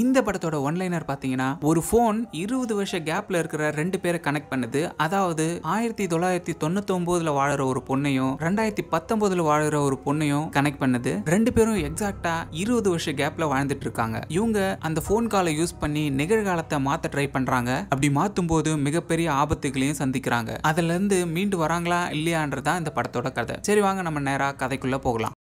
இந்த படத்தோட ஒன்லைனர் பார்த்தீங்கன்னா ஒரு ஃபோன் இருபது வருஷ கேப்ல இருக்கிற ரெண்டு பேரை கனெக்ட் பண்ணுது அதாவது ஆயிரத்தி தொள்ளாயிரத்தி தொண்ணூத்தி ஒன்பதுல வாழற ஒரு பொண்ணையும் ரெண்டாயிரத்தி பத்தொன்பதுல வாழற ஒரு பொண்ணையும் கனெக்ட் பண்ணுது ரெண்டு பேரும் எக்ஸாக்டா இருபது வருஷ கேப்ல வாழ்ந்துட்டு இருக்காங்க இவங்க அந்த ஃபோன் காலை யூஸ் பண்ணி நிகழ்காலத்தை மாத்த ட்ரை பண்றாங்க அப்படி மாத்தும் போது மிகப்பெரிய ஆபத்துகளையும் சந்திக்கிறாங்க அதுல இருந்து மீண்டு வராங்களா இல்லையான்றதா இந்த படத்தோட கதை சரி வாங்க நம்ம நேரா கதைக்குள்ள போகலாம்